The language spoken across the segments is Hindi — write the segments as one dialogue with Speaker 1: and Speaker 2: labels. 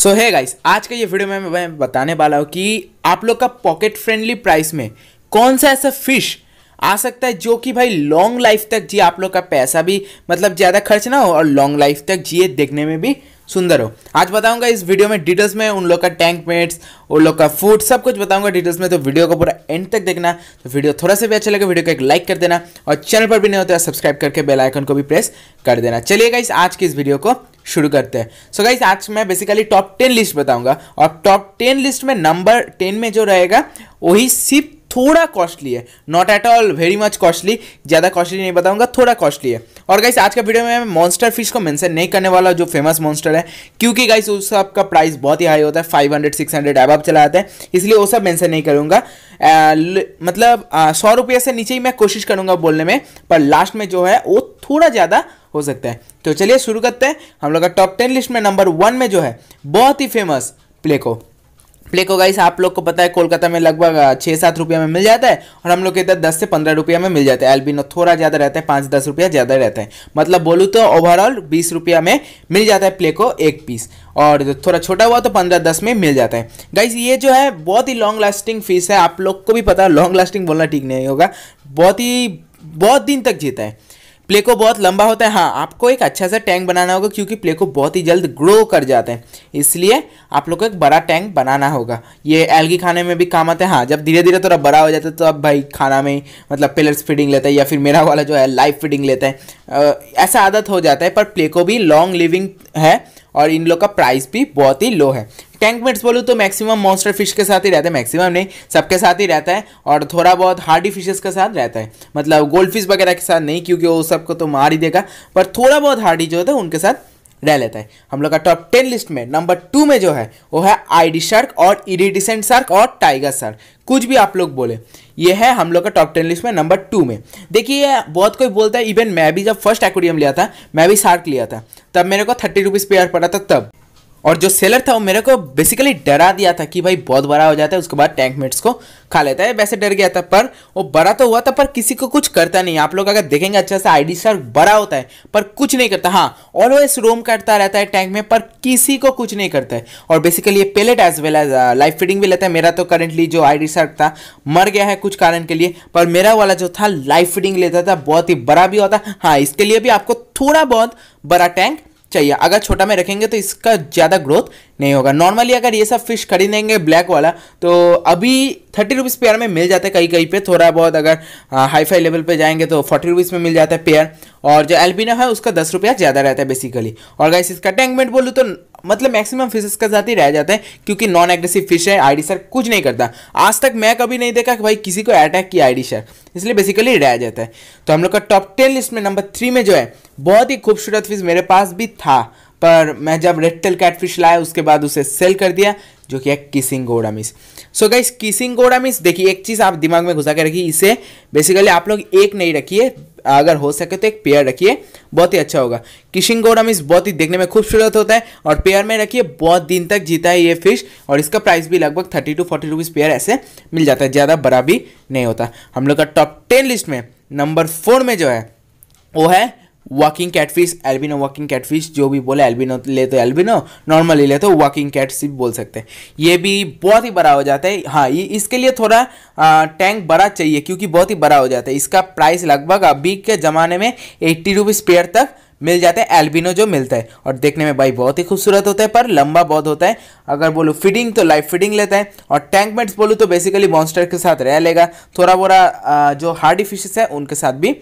Speaker 1: सो है गाइस आज का ये वीडियो में मैं बताने वाला हूँ कि आप लोग का पॉकेट फ्रेंडली प्राइस में कौन सा ऐसा फिश आ सकता है जो कि भाई लॉन्ग लाइफ तक जिए आप लोग का पैसा भी मतलब ज़्यादा खर्च ना हो और लॉन्ग लाइफ तक जिए देखने में भी सुंदर हो आज बताऊंगा इस वीडियो में डिटेल्स में उन लोग का टैंक मेट्स उन लोग का फूड सब कुछ बताऊंगा डिटेल्स में तो वीडियो को पूरा एंड तक देखना तो वीडियो थोड़ा सा भी अच्छा लगे वीडियो को एक लाइक कर देना और चैनल पर भी नहीं होता सब्सक्राइब करके बेल आइकन को भी प्रेस कर देना चलिए गाइस आज की इस वीडियो को शुरू करते हैं सो गाइस गाइज आज मैं बेसिकली टॉप टेन लिस्ट बताऊंगा और टॉप टेन लिस्ट में नंबर टेन में जो रहेगा वही सिर्फ थोड़ा कॉस्टली है not at all very much costly ज़्यादा कॉस्टली नहीं बताऊंगा थोड़ा कॉस्टली है और गाइस आज का वीडियो में मैं मॉन्स्टर फिश को मेंशन नहीं करने वाला जो फेमस मॉन्स्टर है क्योंकि गाइस उस सब का प्राइस बहुत ही हाई होता है फाइव हंड्रेड सिक्स हंड्रेड एब चला जाता है इसलिए वो सब मैंसन नहीं करूँगा मतलब सौ रुपये से नीचे ही मैं कोशिश करूँगा बोलने में पर लास्ट में जो है वो थोड़ा ज़्यादा हो सकता है तो चलिए शुरू करते हैं हम लोग का टॉप टेन लिस्ट में नंबर वन में जो है बहुत ही famous pleco pleco guys आप लोग को पता है कोलकाता में लगभग छः सात रुपया में मिल जाता है और हम लोग के इधर दस से पंद्रह रुपया में मिल जाता है एल्बिनो थोड़ा ज़्यादा रहता है पाँच दस रुपया ज़्यादा रहता है मतलब बोलूँ तो ओवरऑल बीस रुपया में मिल जाता है प्ले को एक पीस और थोड़ा छोटा हुआ तो पंद्रह दस में मिल जाता है गाइस ये जो है बहुत ही लॉन्ग लास्टिंग फीस है आप लोग को भी पता है लॉन्ग लास्टिंग बोलना ठीक नहीं होगा बहुत ही बहुत दिन तक जीता है प्ले को बहुत लंबा होता है हाँ आपको एक अच्छा सा टैंक बनाना होगा क्योंकि प्ले को बहुत ही जल्द ग्रो कर जाते हैं इसलिए आप लोग को एक बड़ा टैंक बनाना होगा ये एलगी खाने में भी काम आते हैं हाँ जब धीरे धीरे थोड़ा बड़ा हो जाता है तो अब भाई खाना में मतलब पिलर्स फीडिंग लेता है या फिर मेरा वाला जो है लाइफ फीडिंग लेते हैं ऐसा आदत हो जाता है पर प्ले को भी लॉन्ग लिविंग है और इन लोग का प्राइस भी बहुत ही लो है टैंक मेट्स बोलूँ तो मैक्सिमम मॉन्स्टर फिश के साथ ही रहता है मैक्सिमम नहीं सबके साथ ही रहता है और थोड़ा बहुत हार्डी फिशेस के साथ रहता है मतलब गोल्ड फिश वगैरह के साथ नहीं क्योंकि वो सबको तो मार ही देगा पर थोड़ा बहुत हार्डी जो होता है उनके साथ रह लेता है हम लोग का टॉप टेन लिस्ट में नंबर टू में जो है वो है आईडी शार्क और इरिडिसेंट शार्क और टाइगर शार्क कुछ भी आप लोग बोले ये है हम लोग का टॉप टेन लिस्ट में नंबर टू में देखिए बहुत कोई बोलता है इवन मैं भी जब फर्स्ट एक्वेरियम लिया था मैं भी शार्क लिया था तब मेरे को थर्टी रुपीज़ पेयर पड़ा था तब और जो सेलर था वो मेरे को बेसिकली डरा दिया था कि भाई बहुत बड़ा हो जाता है उसके बाद टैंक मेट्स को खा लेता है वैसे डर गया था पर वो बड़ा तो हुआ था पर किसी को कुछ करता नहीं आप लोग अगर देखेंगे अच्छा सा आईडी सर बड़ा होता है पर कुछ नहीं करता हाँ ऑलवेज रोम करता रहता है टैंक में पर किसी को कुछ नहीं करता है और बेसिकली ये pellet as well as live feeding भी लेता है मेरा तो करेंटली जो आई डी था मर गया है कुछ कारण के लिए पर मेरा वाला जो था लाइफ फीडिंग लेता था बहुत ही बड़ा भी होता हाँ इसके लिए भी आपको थोड़ा बहुत बड़ा टैंक चाहिए अगर छोटा में रखेंगे तो इसका ज़्यादा ग्रोथ नहीं होगा नॉर्मली अगर ये सब फिश खरीदेंगे ब्लैक वाला तो अभी थर्टी रुपीज़ पेयर में मिल जाता है कहीं कहीं पे थोड़ा बहुत अगर हाईफाई लेवल पे जाएंगे तो फोर्टी रुपीज़ में मिल जाता है पेयर और जो एल्बिनो है उसका दस रुपया ज़्यादा रहता है बेसिकली और अगर इसका टैंकमेंट बोलूँ तो मतलब मैक्सिमम फिशेस के साथ ही रह जाते हैं क्योंकि नॉन एग्रेसिव फिश है आईडी सर कुछ नहीं करता आज तक मैं कभी नहीं देखा कि भाई किसी को अटैक किया आईडी सर इसलिए बेसिकली रह जाता है तो हम लोग का टॉप टेन लिस्ट में नंबर थ्री में जो है बहुत ही खूबसूरत फिश मेरे पास भी था पर मैं जब रेड टेल कैट फिश लाया उसके बाद उसे सेल कर दिया जो कि है kissing gouramis so guys kissing gouramis देखिए एक चीज़ आप दिमाग में घुसा के रखिए इसे बेसिकली आप लोग एक नहीं रखिए अगर हो सके तो एक पेयर रखिए बहुत ही अच्छा होगा किशिंग गोडामिस बहुत ही देखने में खूबसूरत होता है और पेयर में रखिए बहुत दिन तक जीता है ये फिश और इसका प्राइस भी लगभग thirty to forty rupees pair ऐसे मिल जाता है ज़्यादा बड़ा भी नहीं होता हम लोग का टॉप टेन लिस्ट में नंबर फोर में जो है वो है walking catfish albino walking catfish जो भी बोले एल्बिनो ले तो एल्बिनो नॉर्मली ले तो वॉकिंग कैटफिश बोल सकते हैं ये भी बहुत ही बड़ा हो जाता है हाँ ये इसके लिए थोड़ा टैंक बड़ा चाहिए क्योंकि बहुत ही बड़ा हो जाता है इसका प्राइस लगभग अभी के ज़माने में एट्टी रुपीज़ पेयर तक मिल जाता है एल्बिनो जो मिलता है और देखने में भाई बहुत ही खूबसूरत होता है पर लंबा बहुत होता है अगर बोलो फीडिंग तो लाइफ फीडिंग लेता है और टैंक मेट्स बोलूँ तो बेसिकली मॉन्स्टर के साथ रह लेगा थोड़ा बोरा जो हार्डी फिशेस है उनके साथ भी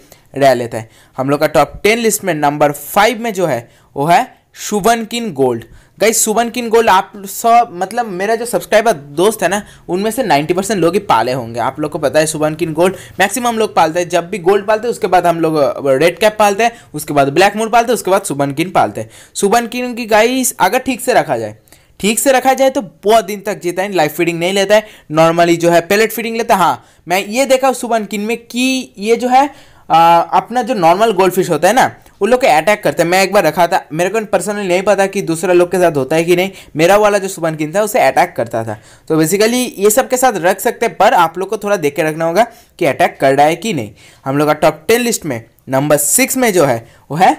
Speaker 1: रह लेते हैं हम लोग का टॉप टेन लिस्ट में नंबर फाइव में जो है वो है शुभन किन गोल्ड गई सुबन किन गोल्ड आप सब मतलब मेरा जो सब्सक्राइबर दोस्त है ना उनमें से 90 परसेंट लोग ही पाले होंगे आप लोग को पता है सुबन किन गोल्ड मैक्सिमम लोग पालते हैं जब भी गोल्ड पालते हैं उसके बाद हम लोग रेड कैप पालते हैं उसके बाद ब्लैक मूड पालते हैं उसके बाद सुबन किन पालते हैं सुबन किन की गाय अगर ठीक से रखा जाए ठीक से रखा जाए तो बहुत दिन तक जीता है लाइफ फीडिंग नहीं लेता है नॉर्मली जो है पेलेट फीडिंग लेता है हाँ मैं ये देखा सुबन किन में कि ये जो है आ, अपना जो नॉर्मल गोल्ड फिश होता है ना उन लोग के अटैक करते हैं मैं एक बार रखा था मेरे को पर्सनली नहीं पता कि दूसरा लोग के साथ होता है कि नहीं मेरा वाला जो सुबह किन था उसे अटैक करता था तो बेसिकली ये सब के साथ रख सकते हैं पर आप लोग को थोड़ा देख के रखना होगा कि अटैक कर रहा है कि नहीं हम लोग का टॉप टेन लिस्ट में नंबर सिक्स में जो है वो है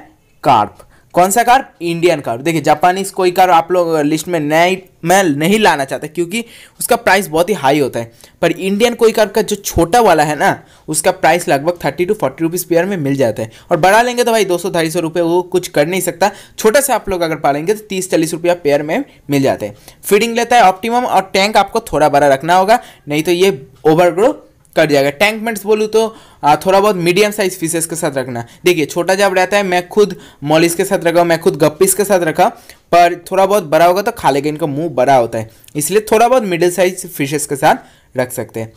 Speaker 1: कार्प कौन सा कार इंडियन कार देखिए जापानीज कोई कार आप लोग लिस्ट में नहीं मैं नहीं लाना चाहता क्योंकि उसका प्राइस बहुत ही हाई होता है पर इंडियन कोई कार का जो छोटा वाला है ना उसका प्राइस लगभग thirty to forty rupees pair में मिल जाता है और बड़ा लेंगे तो भाई दो सौ ढाई सौ रुपये वो कुछ कर नहीं सकता छोटा सा आप लोग अगर पालेंगे तो तीस चालीस रुपया पेयर में मिल जाते हैं फीडिंग लेता है ऑप्टिमम और टैंक आपको थोड़ा बड़ा रखना होगा नहीं तो ये ओवरग्रो कर दिया गया टैंक बोलूँ तो थोड़ा बहुत मीडियम साइज फिशेस के साथ रखना देखिए छोटा जब रहता है मैं खुद मॉलिस के साथ रखा मैं खुद गप्पीस के साथ रखा पर थोड़ा बहुत बड़ा होगा तो खा लेगा इनका मुंह बड़ा होता है इसलिए थोड़ा बहुत मिडिल साइज फिशेस के साथ रख सकते हैं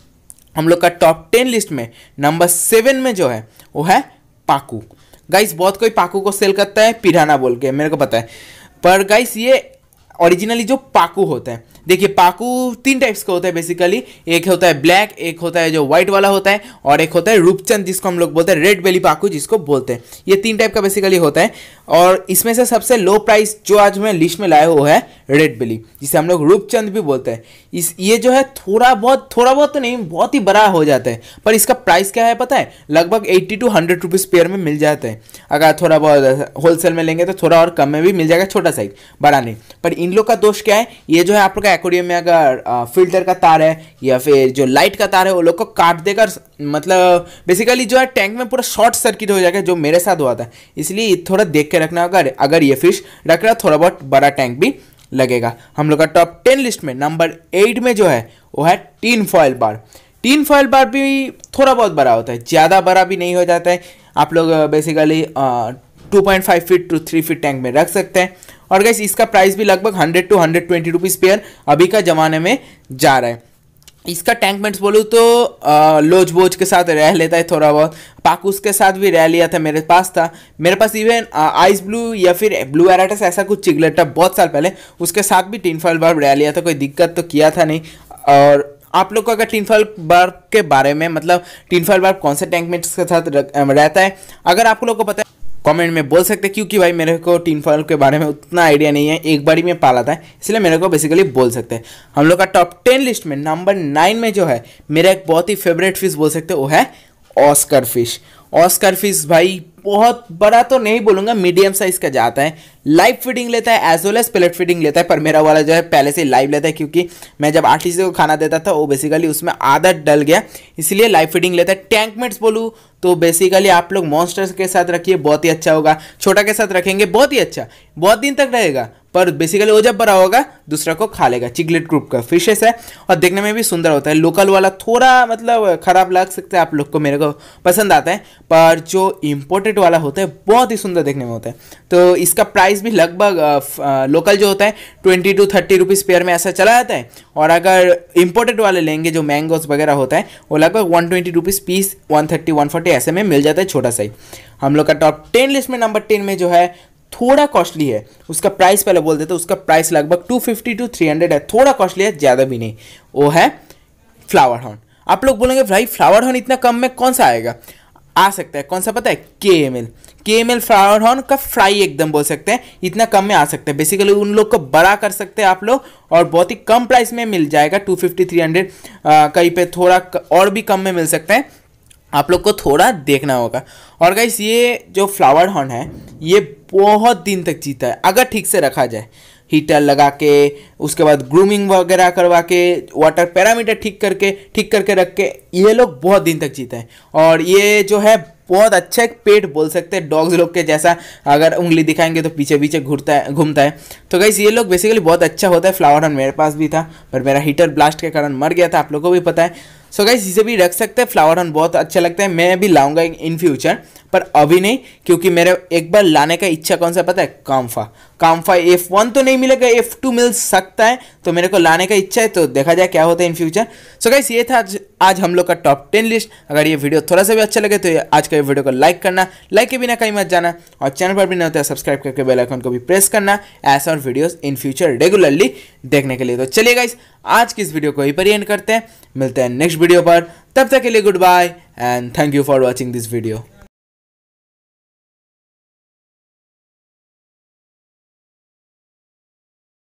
Speaker 1: हम लोग का टॉप टेन लिस्ट में नंबर सेवन में जो है वो है पाकू गाइस बहुत कोई पाकू को सेल करता है पिराना बोल के मेरे को पता है पर गाइस ये ओरिजिनली जो पाकू होता है देखिए पाकू तीन टाइप्स का होता है बेसिकली एक होता है ब्लैक एक होता है जो व्हाइट वाला होता है और एक होता है रूपचंद जिसको हम लोग बोलते हैं रेड बेली पाकू जिसको बोलते हैं ये तीन टाइप का बेसिकली होता है और इसमें से सबसे लो प्राइस जो आज मैं लिस्ट में लाया वो है रेड बिली जिसे हम लोग रूपचंद भी बोलते हैं इस ये जो है थोड़ा बहुत थोड़ा बहुत तो नहीं बहुत ही बड़ा हो जाता है पर इसका प्राइस क्या है पता है लगभग eighty to hundred rupees pair में मिल जाते हैं अगर थोड़ा बहुत होलसेल में लेंगे तो थोड़ा और कम में भी मिल जाएगा छोटा साइज बड़ा नहीं पर इन लोग का दोष क्या है ये जो है आप लोग का एक्वेरियम में अगर फिल्टर का तार है या फिर जो लाइट का तार है वो लोग को काट देकर मतलब बेसिकली जो है टैंक में पूरा शॉर्ट सर्किट हो जाएगा जो मेरे साथ हुआ था इसलिए थोड़ा देख कर रखना होगा अगर ये फिश रख रहा थोड़ा बहुत बड़ा टैंक भी लगेगा हम लोग का टॉप टेन लिस्ट में नंबर एट में जो है वो है tin foil barb tin foil barb भी थोड़ा बहुत बड़ा होता है ज़्यादा बड़ा भी नहीं हो जाता है आप लोग basically two point five feet to three feet tank में रख सकते हैं और गैस इसका प्राइस भी लगभग hundred to hundred twenty rupees pair अभी का ज़माने में जा रहा है इसका टैंक मेट्स बोलूँ तो लोज बोज के साथ रह लेता है थोड़ा बहुत पाकुस के साथ भी रह लिया था मेरे पास था मेरे पास इवन आइस ब्लू या फिर ब्लू एराटस ऐसा कुछ चिगलेट था बहुत साल पहले उसके साथ भी टीन फॉल बार रह लिया था कोई दिक्कत तो किया था नहीं और आप लोग को अगर टिनफॉल फॉल बार के बारे में मतलब टिनफॉल फॉल बार कौन से टैंक मेट्स के साथ रहता है अगर आप लोग को पता है कमेंट में बोल सकते हैं क्योंकि भाई मेरे को टीम फॉल के बारे में उतना आइडिया नहीं है एक बार ही मैं पाला था इसलिए मेरे को बेसिकली बोल सकते हैं हम लोग का टॉप टेन लिस्ट में नंबर नाइन में जो है मेरा एक बहुत ही फेवरेट फिश बोल सकते हैं वो है ऑस्कर फिश ऑस्कर फिश भाई बहुत बड़ा तो नहीं बोलूंगा मीडियम साइज का जाता है लाइव फीडिंग लेता है as well as pellet feeding लेता है पर मेरा वाला जो है पहले से लाइव लेता है क्योंकि मैं जब आठ को खाना देता था वो बेसिकली उसमें आधा डल गया इसलिए लाइव फीडिंग लेता है टैंक बोलूँ तो बेसिकली आप लोग मॉन्स्टर्स के साथ रखिए बहुत ही अच्छा होगा छोटा के साथ रखेंगे बहुत ही अच्छा बहुत दिन तक रहेगा पर बेसिकली वो जब बड़ा होगा दूसरा को खा लेगा चिगलेट ग्रुप का फिशेस है और देखने में भी सुंदर होता है लोकल वाला थोड़ा मतलब ख़राब लग सकता है आप लोग को मेरे को पसंद आता है पर जो इम्पोर्टेड वाला होता है बहुत ही सुंदर देखने में होता है तो इसका प्राइस भी लगभग लोकल जो होता है twenty to thirty rupees pair में ऐसा चला जाता है और अगर इम्पोर्टेड वाले लेंगे जो मैंगोज वगैरह होता है वो लगभग one twenty rupees piece one thirty one forty ऐसे में मिल जाता है छोटा सा ही हम लोग का टॉप टेन लिस्ट में नंबर टेन में जो है थोड़ा कॉस्टली है उसका प्राइस पहले बोल देते उसका प्राइस लगभग two fifty to three hundred है थोड़ा कॉस्टली है ज़्यादा भी नहीं वो है फ्लावर हॉर्न आप लोग बोलेंगे भाई फ्लावर हॉर्न इतना कम में कौन सा आएगा आ सकता है कौन सा पता है के एम एल के एम एल फ्लावर हॉर्न का फ्राई एकदम बोल सकते हैं इतना कम में आ सकता है बेसिकली उन लोग को बड़ा कर सकते हैं आप लोग और बहुत ही कम प्राइस में मिल जाएगा टू फिफ्टी थ्री हंड्रेड कहीं पर थोड़ा और भी कम में मिल सकते हैं आप लोग को थोड़ा देखना होगा और गाइस ये जो फ्लावर हॉर्न है ये बहुत दिन तक जीता है अगर ठीक से रखा जाए हीटर लगा के उसके बाद ग्रूमिंग वगैरह करवा के वाटर पैरामीटर ठीक करके ठीक करके रख के ये लोग बहुत दिन तक जीते हैं और ये जो है बहुत अच्छा एक पेट बोल सकते हैं डॉग्स लोग के जैसा अगर उंगली दिखाएंगे तो पीछे पीछे घूरता है घूमता है तो गाइस ये लोग बेसिकली बहुत अच्छा होता है फ्लावर हन मेरे पास भी था पर मेरा हीटर ब्लास्ट के कारण मर गया था आप लोगों को भी पता है सो so गाइस इसे भी रख सकते हैं फ्लावर हन बहुत अच्छा लगता है मैं भी लाऊंगा इन फ्यूचर पर अभी नहीं क्योंकि मेरे एक बार लाने का इच्छा कौन सा पता है काम्फा काम्फा एफ वन तो नहीं मिलेगा एफ टू मिल सकता है तो मेरे को लाने का इच्छा है तो देखा जाए क्या होता है इन फ्यूचर सो गाइस ये था आज, आज हम लोग का टॉप टेन लिस्ट अगर ये वीडियो थोड़ा सा भी अच्छा लगे तो आज का वीडियो को लाइक करना लाइक के बिना कहीं मत जाना और चैनल पर भी नहीं होता सब्सक्राइब तो करके बेलाइकॉन को भी प्रेस करना ऐसा वीडियोस इन फ्यूचर रेगुलरली देखने के लिए तो चलिए गाइस आज की इस वीडियो को ही पर ही एंड करते हैं मिलते हैं नेक्स्ट वीडियो पर तब तक के लिए good bye and thank you for watching this video